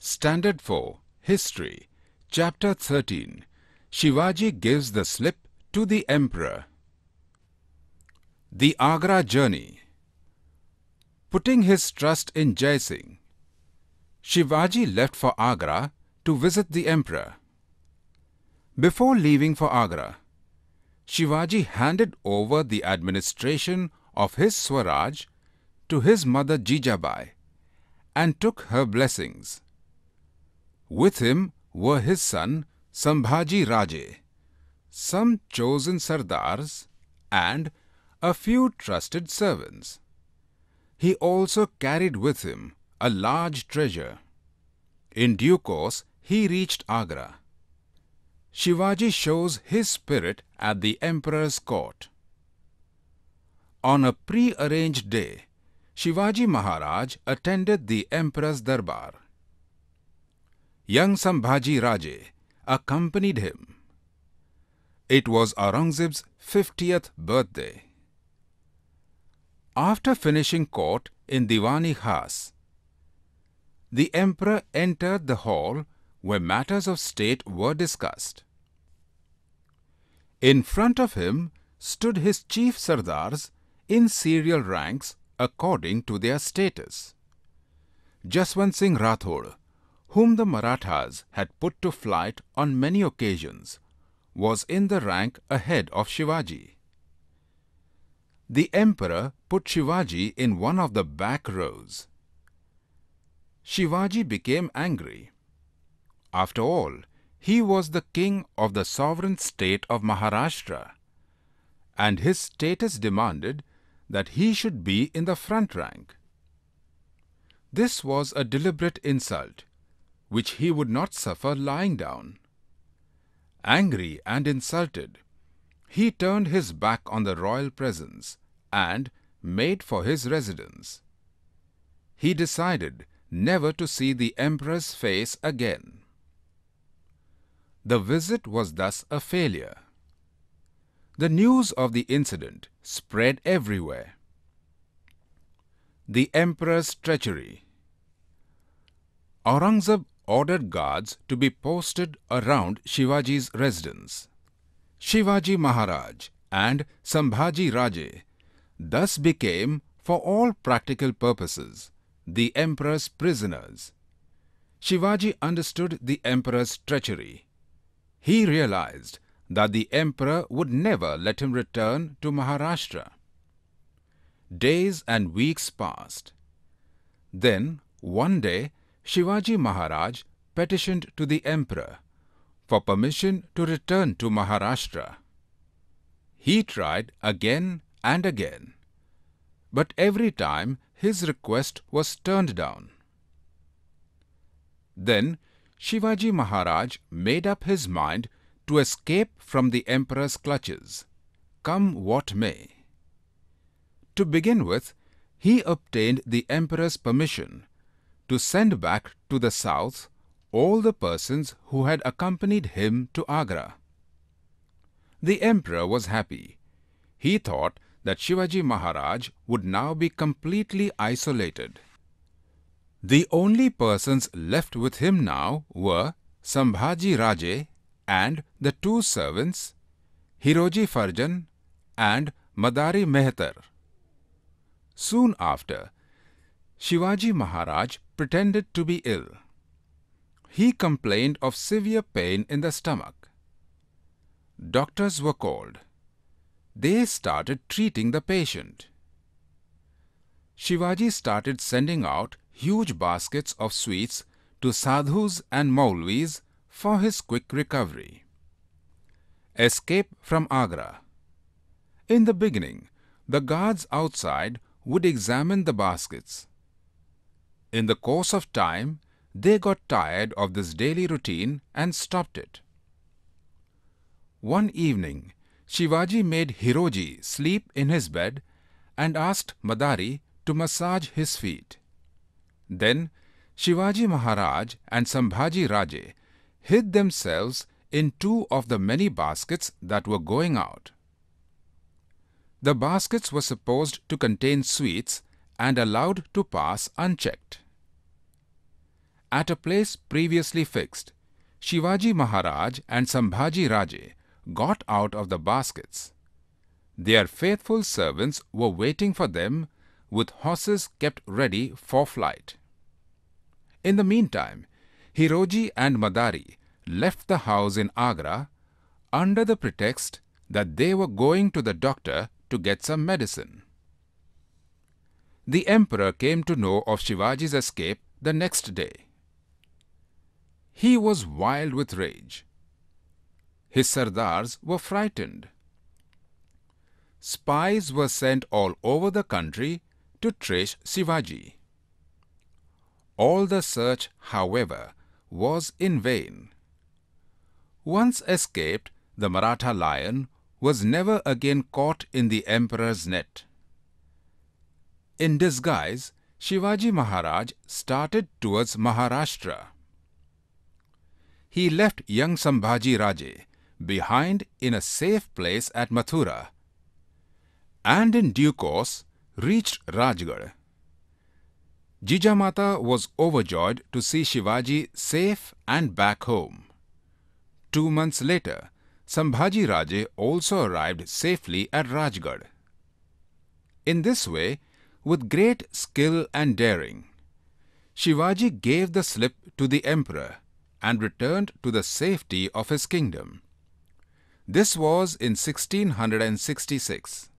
Standard 4, History, Chapter 13 Shivaji gives the slip to the Emperor. The Agra Journey Putting his trust in Jai Singh, Shivaji left for Agra to visit the Emperor. Before leaving for Agra, Shivaji handed over the administration of his Swaraj to his mother Jijabai and took her blessings. With him were his son Sambhaji Raje, some chosen sardars, and a few trusted servants. He also carried with him a large treasure. In due course, he reached Agra. Shivaji shows his spirit at the emperor's court. On a pre-arranged day, Shivaji Maharaj attended the emperor's darbar young Sambhaji Raje accompanied him. It was Aurangzeb's 50th birthday. After finishing court in Diwani Khas, the emperor entered the hall where matters of state were discussed. In front of him stood his chief sardars in serial ranks according to their status. Jaswant Singh Rathore whom the Marathas had put to flight on many occasions, was in the rank ahead of Shivaji. The emperor put Shivaji in one of the back rows. Shivaji became angry. After all, he was the king of the sovereign state of Maharashtra, and his status demanded that he should be in the front rank. This was a deliberate insult which he would not suffer lying down. Angry and insulted, he turned his back on the royal presence and made for his residence. He decided never to see the emperor's face again. The visit was thus a failure. The news of the incident spread everywhere. The emperor's treachery. Aurangzeb ordered guards to be posted around Shivaji's residence. Shivaji Maharaj and Sambhaji Raje thus became, for all practical purposes, the emperor's prisoners. Shivaji understood the emperor's treachery. He realized that the emperor would never let him return to Maharashtra. Days and weeks passed. Then, one day, Shivaji Maharaj petitioned to the emperor for permission to return to Maharashtra. He tried again and again, but every time his request was turned down. Then Shivaji Maharaj made up his mind to escape from the emperor's clutches, come what may. To begin with, he obtained the emperor's permission to send back to the south all the persons who had accompanied him to Agra. The emperor was happy. He thought that Shivaji Maharaj would now be completely isolated. The only persons left with him now were Sambhaji Raje and the two servants, Hiroji Farjan and Madari Mehtar. Soon after, Shivaji Maharaj pretended to be ill. He complained of severe pain in the stomach. Doctors were called. They started treating the patient. Shivaji started sending out huge baskets of sweets to sadhus and maulvis for his quick recovery. Escape from Agra In the beginning, the guards outside would examine the baskets. In the course of time, they got tired of this daily routine and stopped it. One evening, Shivaji made Hiroji sleep in his bed and asked Madari to massage his feet. Then Shivaji Maharaj and Sambhaji Raje hid themselves in two of the many baskets that were going out. The baskets were supposed to contain sweets and allowed to pass unchecked. At a place previously fixed, Shivaji Maharaj and Sambhaji Raje got out of the baskets. Their faithful servants were waiting for them with horses kept ready for flight. In the meantime, Hiroji and Madari left the house in Agra under the pretext that they were going to the doctor to get some medicine. The emperor came to know of Shivaji's escape the next day. He was wild with rage. His sardars were frightened. Spies were sent all over the country to trace Shivaji. All the search, however, was in vain. Once escaped, the Maratha lion was never again caught in the emperor's net. In disguise, Shivaji Maharaj started towards Maharashtra. He left young Sambhaji Raje behind in a safe place at Mathura and in due course reached Rajgarh. Jijamata was overjoyed to see Shivaji safe and back home. Two months later, Sambhaji Raje also arrived safely at Rajgarh. In this way, with great skill and daring, Shivaji gave the slip to the emperor and returned to the safety of his kingdom. This was in 1666.